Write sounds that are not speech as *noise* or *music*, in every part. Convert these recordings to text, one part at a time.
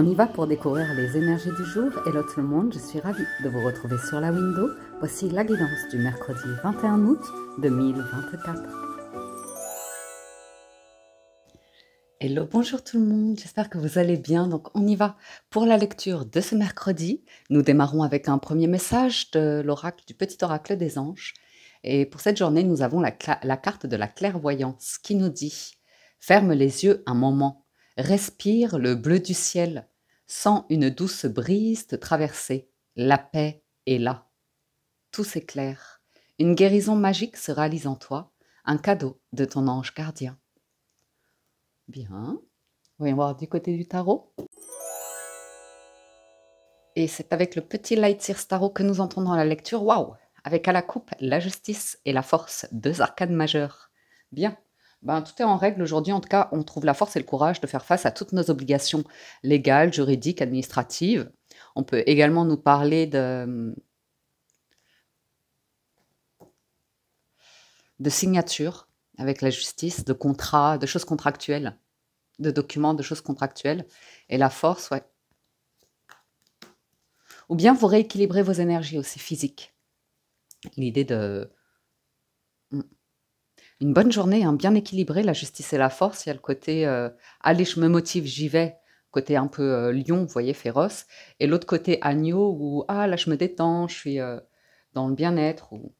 On y va pour découvrir les énergies du jour. Hello tout le monde, je suis ravie de vous retrouver sur la window. Voici la guidance du mercredi 21 août 2024. Hello, bonjour tout le monde, j'espère que vous allez bien. Donc on y va pour la lecture de ce mercredi. Nous démarrons avec un premier message de l'oracle du petit oracle des anges. Et pour cette journée, nous avons la, la carte de la clairvoyance qui nous dit ⁇ Ferme les yeux un moment respire le bleu du ciel, sens une douce brise te traverser, la paix est là. Tout s'éclaire, une guérison magique se réalise en toi, un cadeau de ton ange gardien. Bien, voyons voir du côté du tarot. Et c'est avec le petit Lightseer Tarot que nous entendons la lecture. Waouh Avec à la coupe la justice et la force, deux arcades majeures. Bien, ben, tout est en règle aujourd'hui. En tout cas, on trouve la force et le courage de faire face à toutes nos obligations légales, juridiques, administratives. On peut également nous parler de, de signatures avec la justice, de contrats, de choses contractuelles, de documents, de choses contractuelles. Et la force, Ou bien vous rééquilibrez vos énergies aussi physiques. L'idée de une bonne journée, un hein, bien équilibrée. La justice et la force. Il y a le côté euh, allez, je me motive, j'y vais. Côté un peu euh, lion, vous voyez, féroce. Et l'autre côté agneau, où ah là, je me détends, je suis euh, dans le bien-être. Ou...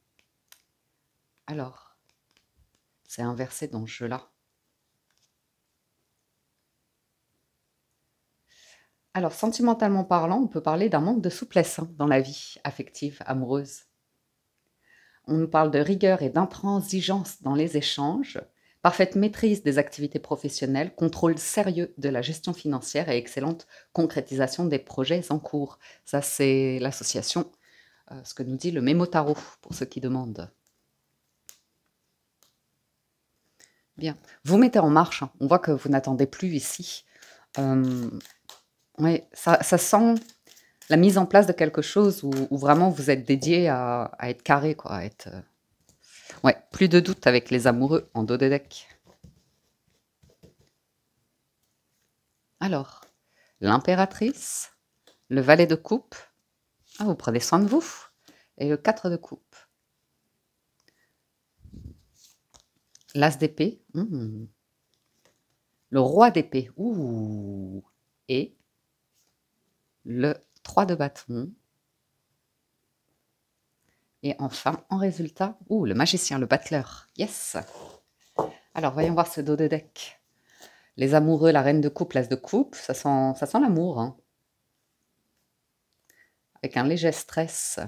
Alors, c'est inversé dans ce jeu-là. Alors, sentimentalement parlant, on peut parler d'un manque de souplesse hein, dans la vie affective, amoureuse on nous parle de rigueur et d'intransigeance dans les échanges, parfaite maîtrise des activités professionnelles, contrôle sérieux de la gestion financière et excellente concrétisation des projets en cours. Ça, c'est l'association, euh, ce que nous dit le mémo tarot, pour ceux qui demandent. Bien. Vous mettez en marche. Hein. On voit que vous n'attendez plus ici. Euh, oui, ça sent la mise en place de quelque chose où, vraiment vous êtes dédié à, être carré, quoi, être. Euh, ouais, plus de doute avec les amoureux en dos de deck. Alors, l'impératrice, le valet de coupe. Ah, vous prenez soin de vous. Et le 4 de coupe. L'as d'épée. Hmm. Le roi d'épée. Ouh. Et le 3 de bâton. Et enfin, en résultat, ou le magicien, le battleur. Yes Alors, voyons voir ce dos de deck. Les amoureux, la reine de coupe, l'as de coupe, ça sent, ça sent l'amour. Hein. Avec un léger stress.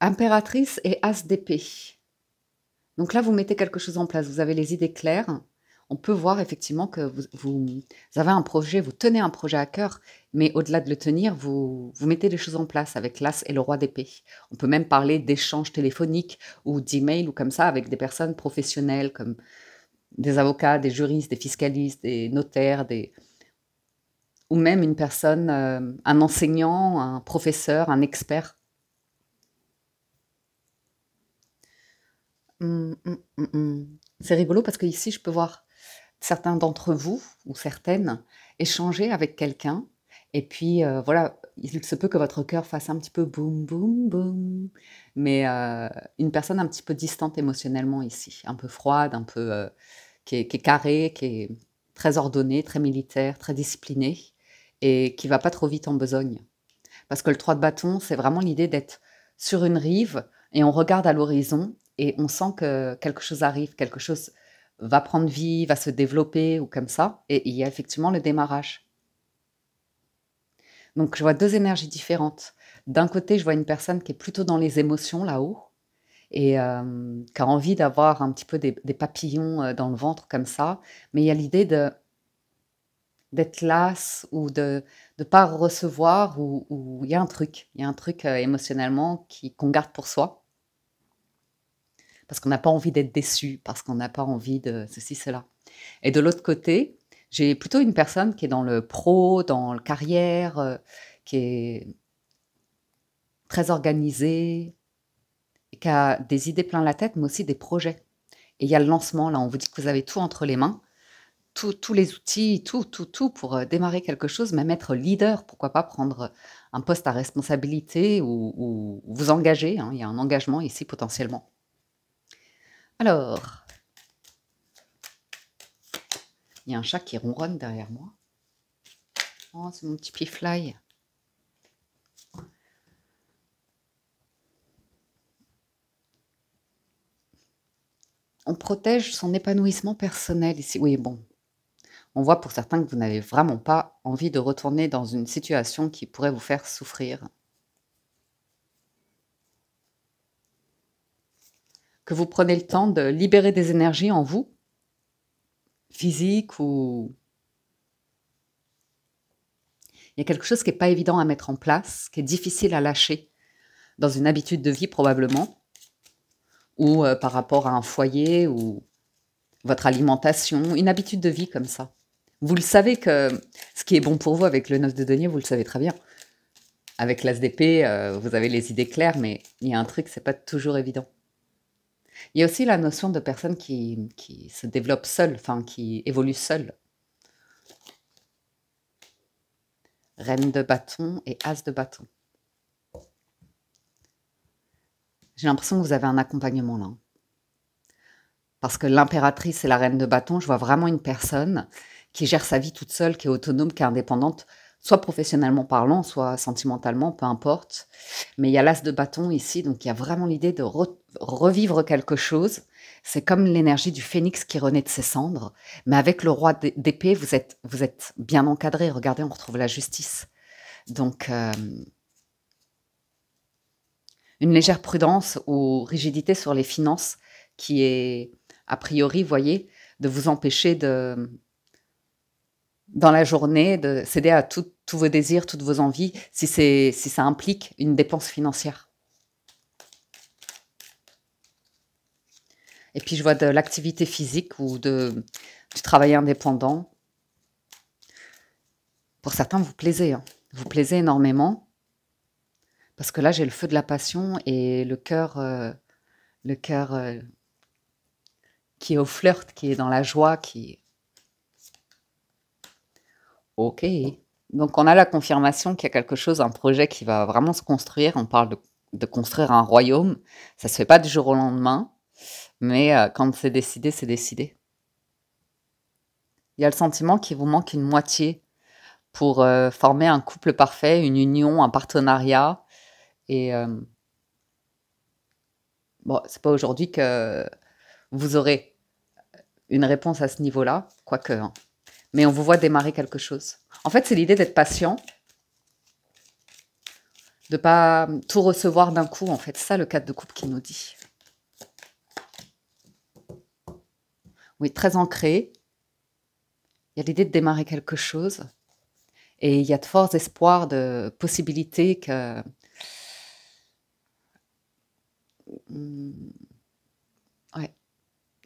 Impératrice et as d'épée. Donc là, vous mettez quelque chose en place. Vous avez les idées claires, on peut voir effectivement que vous, avez un projet, vous tenez un projet à cœur, mais au-delà de le tenir, vous, mettez des choses en place avec l'As et le roi d'épée. On peut même parler d'échanges téléphoniques ou d'emails ou comme ça avec des personnes professionnelles comme des avocats, des juristes, des fiscalistes, des notaires, des... ou même une personne, euh, un enseignant, un professeur, un expert. Hum, hum, hum, C'est rigolo parce que ici, je peux voir certains d'entre vous ou certaines échanger avec quelqu'un. Et puis euh, voilà, il se peut que votre cœur fasse un petit peu boum, boum, boum. Mais euh, une personne un petit peu distante émotionnellement ici, un peu froide, un peu euh, qui, est, carrée, qui est très ordonnée, très militaire, très disciplinée et qui va pas trop vite en besogne. Parce que le 3 de bâton, c'est vraiment l'idée d'être sur une rive et on regarde à l'horizon et on sent que quelque chose arrive, quelque chose va prendre vie, va se développer ou comme ça. Et il y a effectivement le démarrage. Donc je vois deux énergies différentes. D'un côté, je vois une personne qui est plutôt dans les émotions là-haut et euh, qui a envie d'avoir un petit peu des, papillons euh, dans le ventre comme ça. Mais il y a l'idée de d'être lasse ou de ne pas recevoir ou, il y a un truc, il y a un truc euh, émotionnellement émotionnellement qu'on garde pour soi parce qu'on n'a pas envie d'être déçu, parce qu'on n'a pas envie de ceci, cela. Et de l'autre côté, j'ai plutôt une personne qui est dans le pro, dans le carrière, euh, qui est très organisée, qui a des idées plein la tête, mais aussi des projets. Et il y a le lancement, là, on vous dit que vous avez tout entre les mains, tous les outils, tout, tout, tout pour euh, démarrer quelque chose, même être leader, pourquoi pas prendre un poste à responsabilité ou, vous engager, hein. il y a un engagement ici potentiellement. Alors, il y a un chat qui ronronne derrière moi. Oh, c'est mon petit pifly. On protège son épanouissement personnel ici. Oui, bon. On voit pour certains que vous n'avez vraiment pas envie de retourner dans une situation qui pourrait vous faire souffrir. que vous prenez le temps de libérer des énergies en vous, physiques ou... Il y a quelque chose qui n'est pas évident à mettre en place, qui est difficile à lâcher dans une habitude de vie probablement, ou euh, par rapport à un foyer, ou votre alimentation, une habitude de vie comme ça. Vous le savez que ce qui est bon pour vous avec le 9 de denier, vous le savez très bien. Avec l'ASDP, euh, vous avez les idées claires, mais il y a un truc, n'est pas toujours évident. Il y a aussi la notion de personne qui, se développe seule, enfin qui évolue seule. Reine de bâton et as de bâton. J'ai l'impression que vous avez un accompagnement là. Parce que l'impératrice et la reine de bâton, je vois vraiment une personne qui gère sa vie toute seule, qui est autonome, qui est indépendante, soit professionnellement parlant, soit sentimentalement, peu importe. Mais il y a l'as de bâton ici, donc il y a vraiment l'idée de retourner revivre quelque chose, c'est comme l'énergie du phénix qui renaît de ses cendres. Mais avec le roi d'épée, vous êtes, vous êtes bien encadré. Regardez, on retrouve la justice. Donc, euh, une légère prudence ou rigidité sur les finances qui est, a priori, voyez, de vous empêcher de, dans la journée, de céder à tous vos désirs, toutes vos envies, si, si ça implique une dépense financière. Et puis je vois de l'activité physique ou de, du travail indépendant. Pour certains, vous plaisez. Hein. Vous plaisez énormément. Parce que là, j'ai le feu de la passion et le cœur, euh, le cœur euh, qui est au flirt, qui est dans la joie, qui. Ok. Donc on a la confirmation qu'il y a quelque chose, un projet qui va vraiment se construire. On parle de, de construire un royaume. Ça ne se fait pas du jour au lendemain. Mais euh, quand c'est décidé, c'est décidé. Il y a le sentiment qu'il vous manque une moitié pour euh, former un couple parfait, une union, un partenariat. Et euh, bon, c'est pas aujourd'hui que vous aurez une réponse à ce niveau-là, quoique. Hein. Mais on vous voit démarrer quelque chose. En fait, c'est l'idée d'être patient, de pas tout recevoir d'un coup. En fait, c'est ça le cadre de couple qui nous dit. très ancré. Il y a l'idée de démarrer quelque chose. Et il y a de forts espoirs de possibilités que. Mm,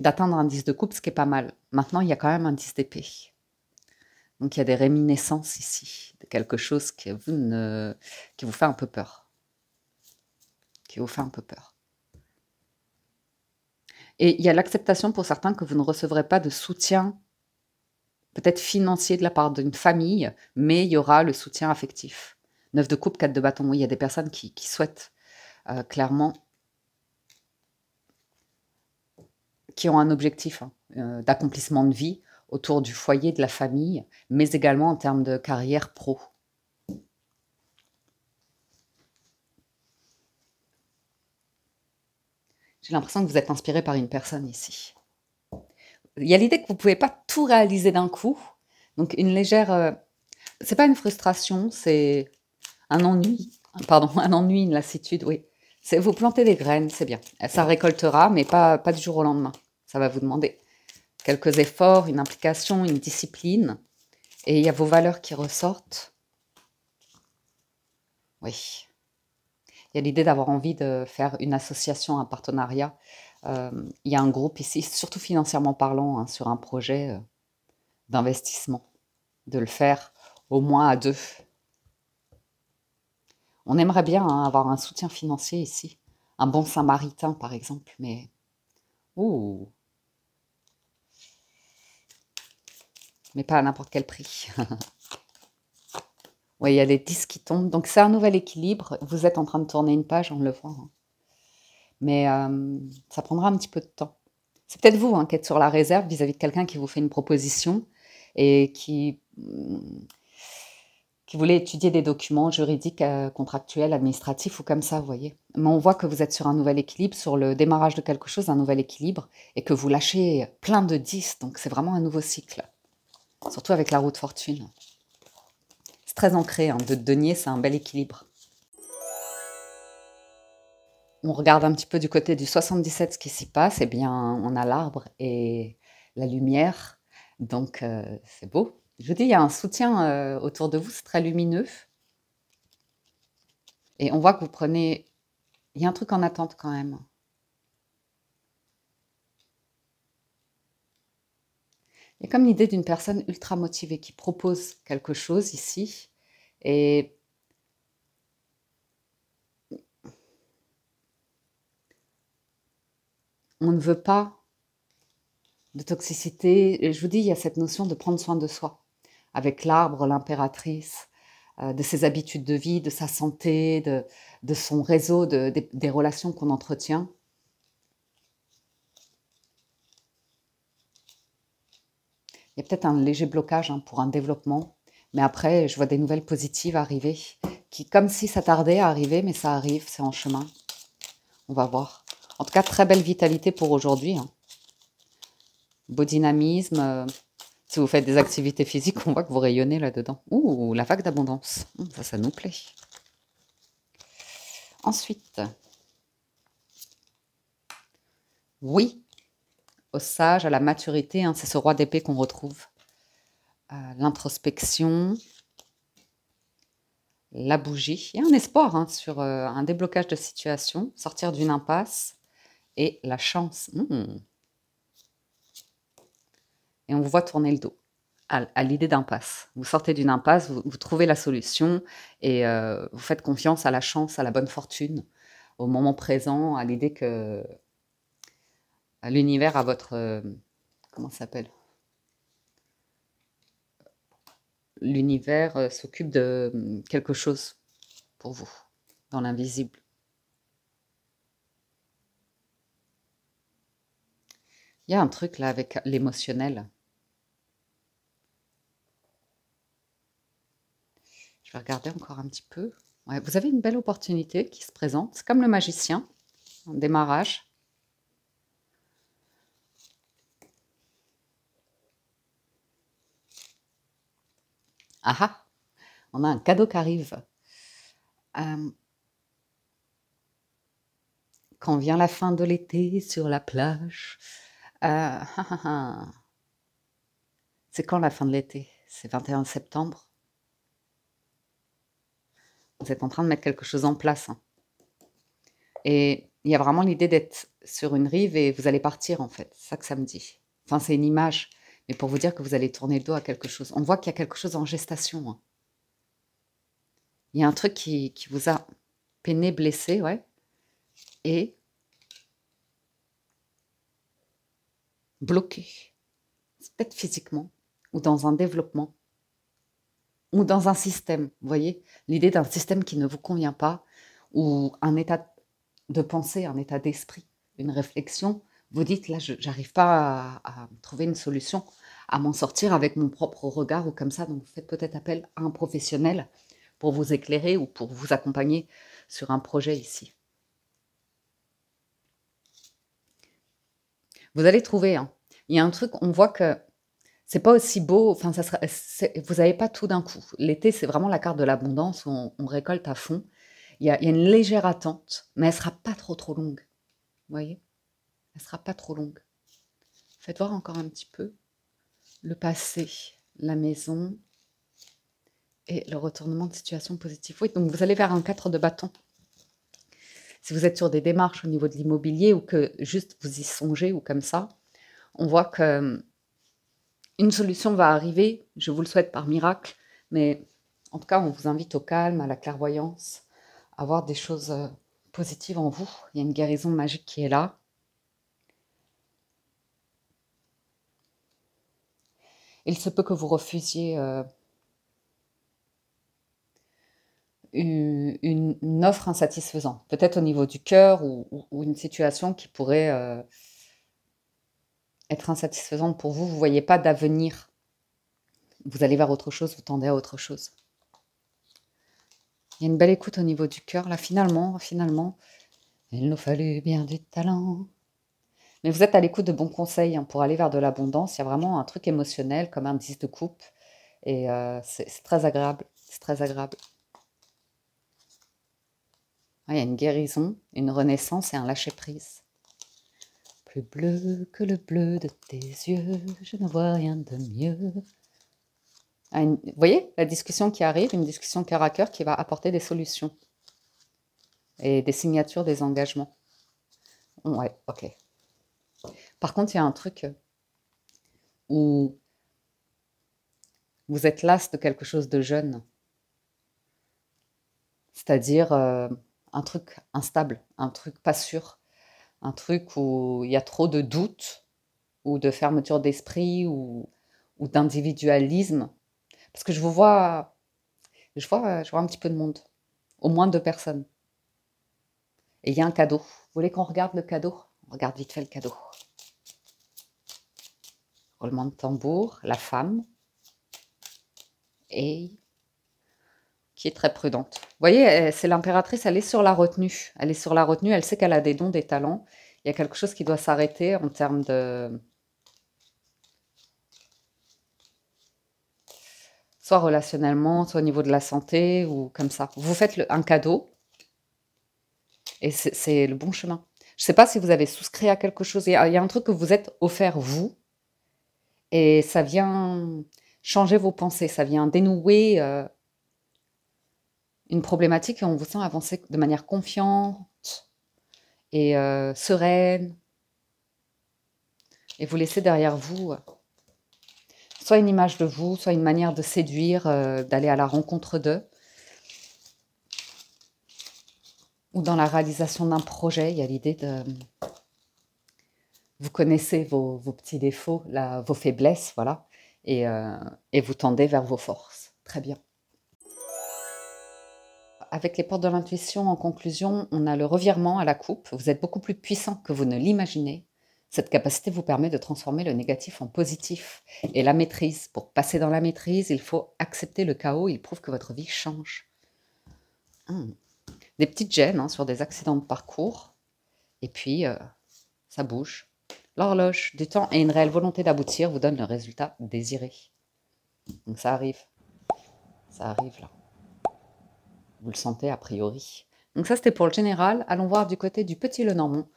d'atteindre un 10 de coupe, ce qui est pas mal. Maintenant, il y a quand même un 10 d'épée. Donc il y a des réminiscences ici, de quelque chose qui vous, qui vous fait un peu peur. Qui vous fait un peu peur. Et il y a l'acceptation pour certains que vous ne recevrez pas de soutien, peut-être financier de la part d'une famille, mais il y aura le soutien affectif. Neuf de coupe, quatre de bâton. Oui, il y a des personnes qui, souhaitent euh, clairement, qui ont un objectif hein, euh, d'accomplissement de vie autour du foyer, de la famille, mais également en termes de carrière pro. J'ai l'impression que vous êtes inspiré par une personne ici. Il y a l'idée que vous ne pouvez pas tout réaliser d'un coup. Donc une légère... Ce euh, c'est pas une frustration, c'est un ennui. Pardon, *laughs* un ennui, une lassitude, oui. C'est vous plantez des graines, c'est bien. Ça récoltera, mais pas, pas du jour au lendemain. Ça va vous demander quelques efforts, une implication, une discipline. Et il y a vos valeurs qui ressortent. Oui il y a l'idée d'avoir envie de faire une association, un partenariat. Euh, il y a un groupe ici, surtout financièrement parlant, hein, sur un projet euh, d'investissement, de le faire au moins à deux. On aimerait bien hein, avoir un soutien financier ici, un bon samaritain par exemple, mais... Ouh Mais pas à n'importe quel prix. *laughs* Oui, il y a les 10 qui tombent. Donc c'est un nouvel équilibre. Vous êtes en train de tourner une page, on le voit. Hein. Mais euh, ça prendra un petit peu de temps. C'est peut-être vous hein, qui êtes sur la réserve vis-à-vis de quelqu'un qui vous fait une proposition et qui, hmm, qui voulait étudier des documents juridiques, euh, contractuels, administratifs ou comme ça, vous voyez. Mais on voit que vous êtes sur un nouvel équilibre, sur le démarrage de quelque chose, un nouvel équilibre, et que vous lâchez plein de 10. Donc c'est vraiment un nouveau cycle, surtout avec la roue de fortune très ancré. Hein. De denier, c'est un bel équilibre. On regarde un petit peu du côté du 77 ce qui s'y passe. Eh bien, on a l'arbre et la lumière. Donc, euh, c'est beau. Je vous dis, il y a un soutien euh, autour de vous. C'est très lumineux. Et on voit que vous prenez... Il y a un truc en attente quand même. Il y a comme l'idée d'une personne ultra motivée qui propose quelque chose ici. Et on ne veut pas de toxicité. je vous dis, il y a cette notion de prendre soin de soi, avec l'arbre, l'impératrice, euh, de ses habitudes de vie, de sa santé, de, son réseau, des relations qu'on entretient. Il y a peut-être un léger blocage hein, pour un développement, mais après, je vois des nouvelles positives arriver, qui comme si ça tardait à arriver, mais ça arrive, c'est en chemin. On va voir. En tout cas, très belle vitalité pour aujourd'hui. Hein. Beau dynamisme. Euh, si vous faites des activités physiques, on voit que vous rayonnez là-dedans. Ouh, la vague d'abondance. Hum, ça, ça nous plaît. Ensuite, oui, au sage, à la maturité. Hein, c'est ce roi d'épée qu'on retrouve. Euh, l'introspection, la bougie. Il y a un espoir hein, sur euh, un déblocage de situation, sortir d'une impasse et la chance. Hmm. Et on vous voit tourner le dos à, l'idée d'impasse. Vous sortez d'une impasse, vous, trouvez la solution et euh, vous faites confiance à la chance, à la bonne fortune, au moment présent, à l'idée que l'univers, à votre... Euh, comment s'appelle L'univers euh, s'occupe de hum, quelque chose pour vous, dans l'invisible. Il y a un truc là avec l'émotionnel. Je vais regarder encore un petit peu. vous avez une belle opportunité qui se présente. C'est comme le magicien, un démarrage. On a un cadeau qui arrive. Euh, quand vient la fin de l'été sur la plage, euh, *laughs* c'est quand la fin de l'été C'est 21 septembre. Vous êtes en train de mettre quelque chose en place. Hein. Et il y a vraiment l'idée d'être sur une rive et vous allez partir en fait. C'est ça que ça me dit. Enfin, c'est une image mais pour vous dire que vous allez tourner le dos à quelque chose. On voit qu'il y a quelque chose en gestation. Hein. Il y a un truc qui, vous a peiné, blessé, ouais. Et bloqué. Peut-être physiquement, ou dans un développement, ou dans un système. Vous voyez, l'idée d'un système qui ne vous convient pas, ou un état de pensée, un état d'esprit, une réflexion vous dites là, je n'arrive pas à, trouver une solution à m'en sortir avec mon propre regard ou comme ça. Donc vous faites peut-être appel à un professionnel pour vous éclairer ou pour vous accompagner sur un projet ici. Vous allez trouver. Hein. Il y a un truc, on voit que c'est pas aussi beau. Enfin, ça vous n'avez pas tout d'un coup. L'été, c'est vraiment la carte de l'abondance on, récolte à fond. Il y, a, il y, a, une légère attente, mais elle sera pas trop trop longue. Vous voyez Elle sera pas trop longue. Faites voir encore un petit peu le passé, la maison et le retournement de situation positive. Oui, donc vous allez vers un 4 de bâton. Si vous êtes sur des démarches au niveau de l'immobilier ou que juste vous y songez ou comme ça, on voit que euh, une solution va arriver, je vous le souhaite par miracle, mais en tout cas, on vous invite au calme, à la clairvoyance, à voir des choses euh, positives en vous. Il y a une guérison magique qui est là. il se peut que vous refusiez euh, une, offre insatisfaisante, peut-être au niveau du cœur ou, une situation qui pourrait euh, être insatisfaisante pour vous. Vous ne voyez pas d'avenir. Vous allez vers autre chose, vous tendez à autre chose. Il y a une belle écoute au niveau du cœur, là, finalement, finalement. Il nous fallut bien du talent mais vous êtes à l'écoute de bons conseils hein. pour aller vers de l'abondance. Il y a vraiment un truc émotionnel comme un 10 de coupe. Et euh, c'est très agréable. C'est très agréable. Ah, il y a une guérison, une renaissance et un lâcher-prise. Plus bleu que le bleu de tes yeux, je ne vois rien de mieux. Ah, vous voyez la discussion qui arrive, une discussion cœur à cœur qui va apporter des solutions et des signatures des engagements. Ouais, ok. Par contre, il y a un truc euh, où vous êtes las de quelque chose de jeune, c'est-à-dire euh, un truc instable, un truc pas sûr, un truc où il y a trop de doutes ou de fermeture d'esprit ou, d'individualisme. Parce que je vous vois, je vois, je vois un petit peu de monde, au moins deux personnes. Et il y a un cadeau. Vous voulez qu'on regarde le cadeau On regarde vite fait le cadeau roulement de tambour, la femme, qui est très prudente. Vous voyez, euh, c'est l'impératrice, elle est sur la retenue. Elle est sur la retenue, elle sait qu'elle a des dons, des talents. Il y a quelque chose qui doit s'arrêter en termes de... Soit relationnellement, soit au niveau de la santé, ou comme ça. Vous faites un cadeau, et c'est le bon chemin. Je ne sais pas si vous avez souscrit à quelque chose. Il y, y, a un truc que vous êtes offert, vous, et ça vient changer vos pensées, ça vient dénouer euh, une problématique et on vous sent avancer de manière confiante et euh, sereine. Et vous laissez derrière vous euh, soit une image de vous, soit une manière de séduire, d'aller à la rencontre d'eux. Ou dans la réalisation d'un projet, il y a l'idée de vous connaissez vos, petits défauts, vos faiblesses, voilà, euh, et, vous tendez vers vos forces. Très bien. Avec les portes de l'intuition, en conclusion, on a le revirement à la coupe. Vous êtes beaucoup plus puissant que vous ne l'imaginez. Cette capacité vous permet de transformer le négatif en positif et la maîtrise. Pour passer dans la maîtrise, il faut accepter le chaos. Il prouve que votre vie change. Hum. Des petites gênes hein, sur des accidents de parcours. Et puis, euh, ça bouge. L'horloge du temps et une réelle volonté d'aboutir vous donnent le résultat désiré. Donc ça arrive. Ça arrive là. Vous le sentez a priori. Donc ça c'était pour le général. Allons voir du côté du petit Lenormand.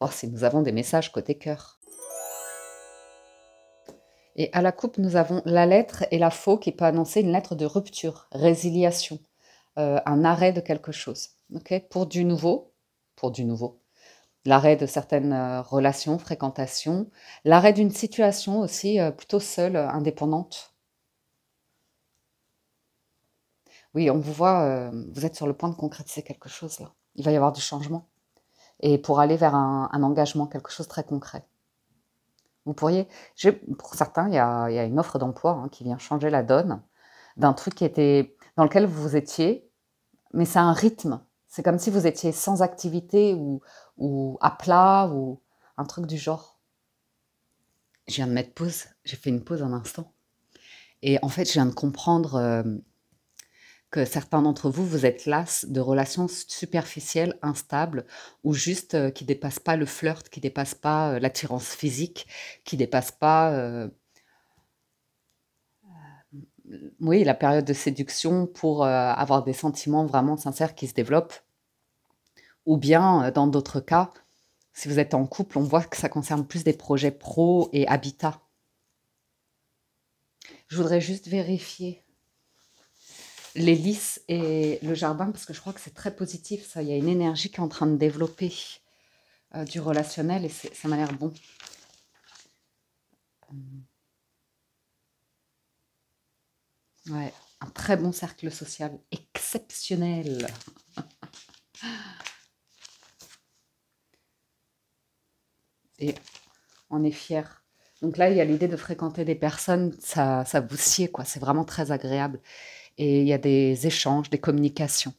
Voir oh, si nous avons des messages côté cœur. Et à la coupe, nous avons la lettre et la faux qui peut annoncer une lettre de rupture, résiliation, euh, un arrêt de quelque chose. Ok pour du nouveau, pour du nouveau, l'arrêt de certaines euh, relations, fréquentations, l'arrêt d'une situation aussi euh, plutôt seule, euh, indépendante. Oui, on vous voit, vous êtes sur le point de concrétiser quelque chose là. Il va y avoir du changement. Et pour aller vers un, engagement, quelque chose de très concret. Vous pourriez, pour certains, il y, a, une offre d'emploi hein, qui vient changer la donne d'un truc qui était dans lequel vous étiez, mais c'est un rythme. C'est comme si vous étiez sans activité ou, ou à plat ou un truc du genre. Je viens de mettre pause, j'ai fait une pause un instant. Et en fait, je viens de comprendre euh, que certains d'entre vous, vous êtes las de relations superficielles, instables, ou juste euh, qui dépassent pas le flirt, qui dépassent pas euh, l'attirance physique, qui dépassent pas oui, la période de séduction pour avoir des sentiments vraiment sincères qui se développent. Ou bien, euh, dans d'autres cas, si vous êtes en couple, on voit que ça concerne plus des projets pro et habitat. Je voudrais juste vérifier les et le jardin, parce que je crois que c'est très positif, ça. Il y a une énergie qui est en train de développer euh, du relationnel et ça m'a l'air bon. Euh. Ouais, un très bon cercle social, exceptionnel. *laughs* et on est fier. Donc là, il y a l'idée de fréquenter des personnes, ça, ça sied quoi. C'est vraiment très agréable. Et il y a des échanges, des communications.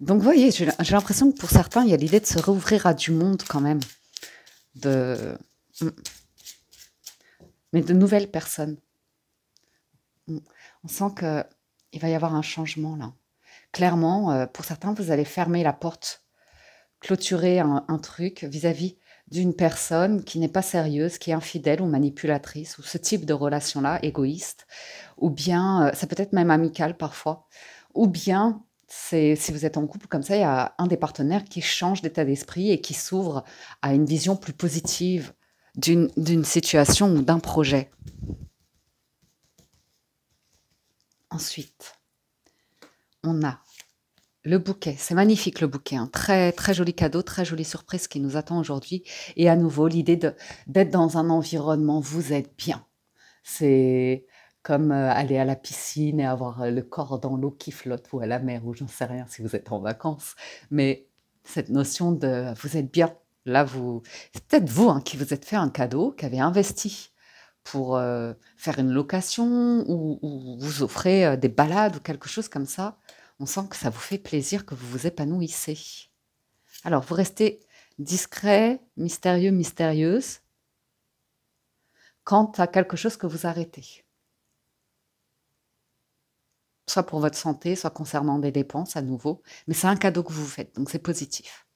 Donc, vous voyez, j'ai l'impression que pour certains, il y a l'idée de se rouvrir à du monde quand même. De... Mm. Mais de nouvelles personnes. Mm. On sent qu'il va y avoir un changement là. Clairement, euh, pour certains, vous allez fermer la porte clôturer un, truc vis-à-vis d'une personne qui n'est pas sérieuse, qui est infidèle ou manipulatrice, ou ce type de relation-là, égoïste, ou bien, euh, ça peut être même amical parfois, ou bien, c'est si vous êtes en couple comme ça, il y a un des partenaires qui change d'état d'esprit et qui s'ouvre à une vision plus positive d'une situation ou d'un projet. Ensuite, on a le bouquet, c'est magnifique le bouquet, un hein. très très joli cadeau, très jolie surprise qui nous attend aujourd'hui. Et à nouveau, l'idée d'être dans un environnement, vous êtes bien. C'est comme euh, aller à la piscine et avoir euh, le corps dans l'eau qui flotte ou à la mer ou j'en sais rien si vous êtes en vacances. Mais cette notion de vous êtes bien, là vous, c'est peut-être vous hein, qui vous êtes fait un cadeau, qui avez investi pour euh, faire une location ou, vous offrez des balades ou quelque chose comme ça. On sent que ça vous fait plaisir, que vous vous épanouissez. Alors, vous restez discret, mystérieux, mystérieuse quant à quelque chose que vous arrêtez. Soit pour votre santé, soit concernant des dépenses à nouveau. Mais c'est un cadeau que vous faites, donc c'est positif.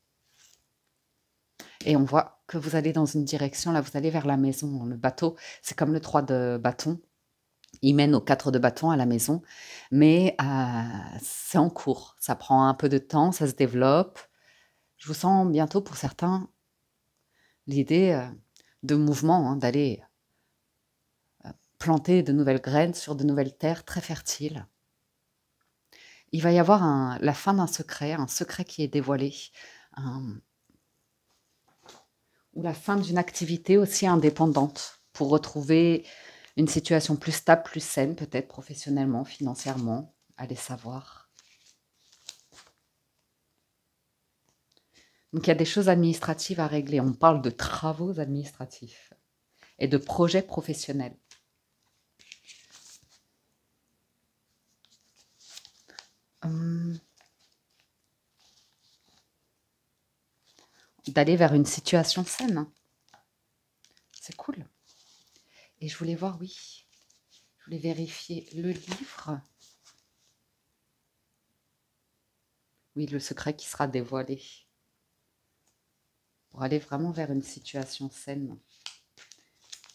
Et on voit que vous allez dans une direction, là vous allez vers la maison. Le bateau, c'est comme le 3 de bâton. Il mène aux quatre de bâton à la maison, mais euh, c'est en cours. Ça prend un peu de temps, ça se développe. Je vous sens bientôt pour certains l'idée euh, de mouvement, hein, d'aller euh, planter de nouvelles graines sur de nouvelles terres très fertiles. Il va y avoir la fin d'un secret, un secret qui est dévoilé, ou la fin d'une activité aussi indépendante pour retrouver une situation plus stable, plus saine, peut-être professionnellement, financièrement, allez savoir. Donc il y a des choses administratives à régler. On parle de travaux administratifs et de projets professionnels. Hum. D'aller vers une situation saine. C'est cool. Et je voulais voir, oui, je voulais vérifier le livre. Oui, le secret qui sera dévoilé. Pour aller vraiment vers une situation saine.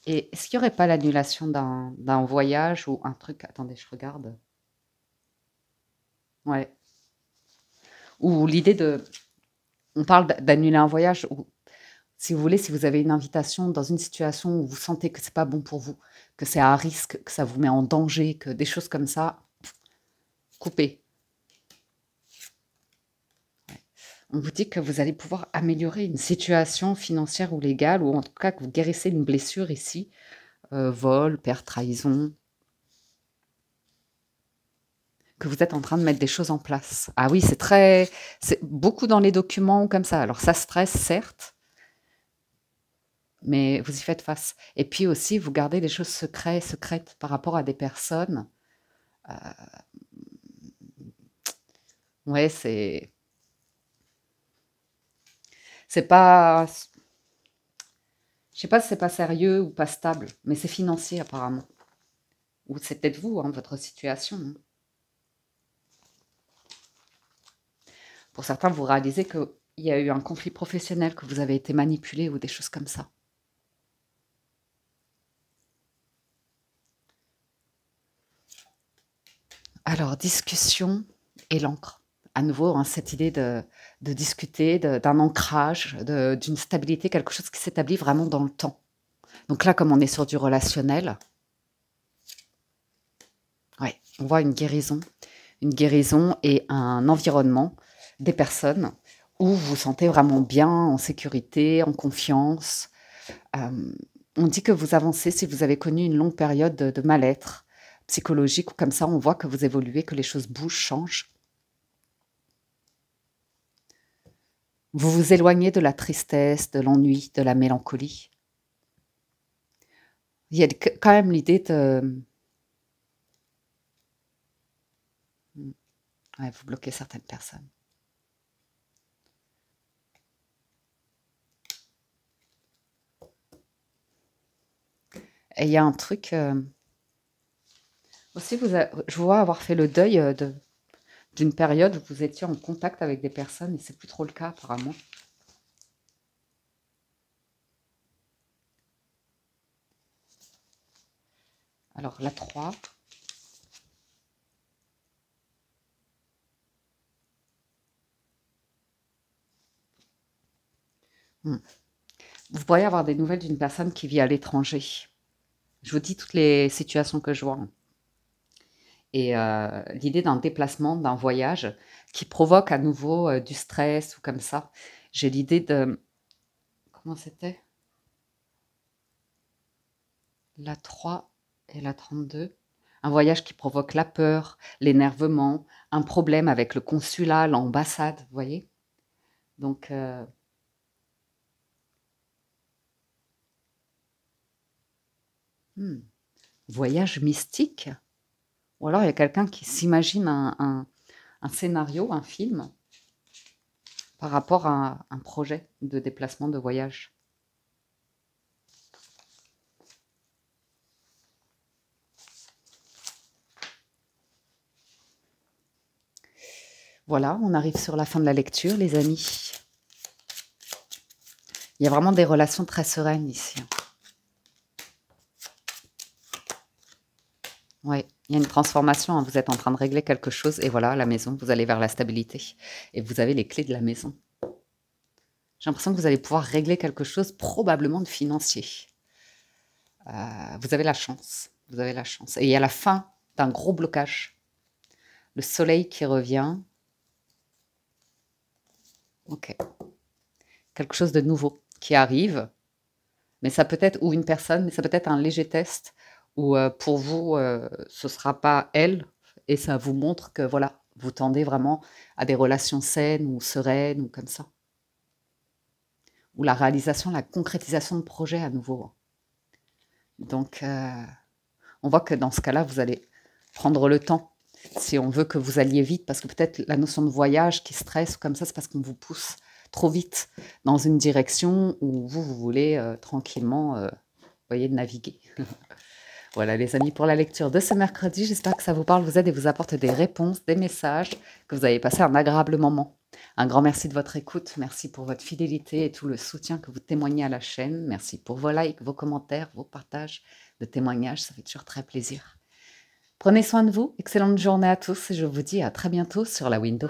Et est-ce qu'il n'y aurait pas l'annulation d'un voyage ou un truc Attendez, je regarde. Ouais. Ou l'idée de... On parle d'annuler un voyage ou si vous voulez, si vous avez une invitation dans une situation où vous sentez que c'est pas bon pour vous, que c'est à risque, que ça vous met en danger, que des choses comme ça, coupez. On vous dit que vous allez pouvoir améliorer une situation financière ou légale, ou en tout cas que vous guérissez une blessure ici, euh, vol, perte, trahison, que vous êtes en train de mettre des choses en place. Ah oui, c'est très... C'est beaucoup dans les documents comme ça. Alors ça stresse, certes, mais vous y faites face. Et puis aussi, vous gardez des choses secrètes, secrètes par rapport à des personnes. Euh, ouais, c'est. C'est pas. Je sais pas si c'est pas sérieux ou pas stable, mais c'est financier apparemment. Ou c'est peut-être vous, hein, votre situation. Hein. Pour certains, vous réalisez qu'il y a eu un conflit professionnel, que vous avez été manipulé ou des choses comme ça. Alors, discussion et l'encre. À nouveau, hein, cette idée de, discuter, d'un ancrage, d'une stabilité, quelque chose qui s'établit vraiment dans le temps. Donc là, comme on est sur du relationnel, ouais, on voit une guérison. Une guérison et un environnement des personnes où vous vous sentez vraiment bien, en sécurité, en confiance. Euh, on dit que vous avancez si vous avez connu une longue période de mal-être, psychologique, ou comme ça on voit que vous évoluez, que les choses bougent, changent. Vous vous éloignez de la tristesse, de l'ennui, de la mélancolie. Il y a quand même l'idée de... Hmm. vous bloquez certaines personnes. Et il y a un truc... Euh, aussi, vous je vois avoir fait le deuil euh, d'une période où vous étiez en contact avec des personnes et c'est plus trop le cas apparemment. Alors la 3. Hmm. Vous pourriez avoir des nouvelles d'une personne qui vit à l'étranger. Je vous dis toutes les situations que je vois. Hein et euh, l'idée d'un déplacement, d'un voyage qui provoque à nouveau euh, du stress ou comme ça. J'ai l'idée de... Comment c'était La 3 et la 32. Un voyage qui provoque la peur, l'énervement, un problème avec le consulat, l'ambassade, vous voyez Donc... Euh, hmm, voyage mystique ou alors il y a quelqu'un qui s'imagine un, scénario, un film, par rapport à un projet de déplacement, de voyage. Voilà, on arrive sur la fin de la lecture, les amis. Il y a vraiment des relations très sereines ici. Ouais il y a une transformation, hein. vous êtes en train de régler quelque chose et voilà, la maison, vous allez vers la stabilité et vous avez les clés de la maison. J'ai l'impression que vous allez pouvoir régler quelque chose probablement de financier. Euh, vous avez la chance, vous avez la chance. Et il y a la fin d'un gros blocage. Le soleil qui revient. Ok. Quelque chose de nouveau qui arrive. Mais ça peut être, ou une personne, mais ça peut être un léger test où pour vous, ce ne sera pas elle, et ça vous montre que voilà, vous tendez vraiment à des relations saines ou sereines ou comme ça. Ou la réalisation, la concrétisation de projets à nouveau. Hein. Donc, on voit que dans ce cas-là, vous allez prendre le temps si on veut que vous alliez vite, parce que peut-être la notion de voyage qui stresse comme ça, c'est parce qu'on vous pousse trop vite dans une direction où vous, vous voulez tranquillement, voyez, naviguer. *laughs* Voilà les amis pour la lecture de ce mercredi. J'espère que ça vous parle, vous aide et vous apporte des réponses, des messages, que vous avez passé un agréable moment. Un grand merci de votre écoute, merci pour votre fidélité et tout le soutien que vous témoignez à la chaîne. Merci pour vos likes, vos commentaires, vos partages de témoignages, ça fait toujours très plaisir. Prenez soin de vous, excellente journée à tous et je vous dis à très bientôt sur la window.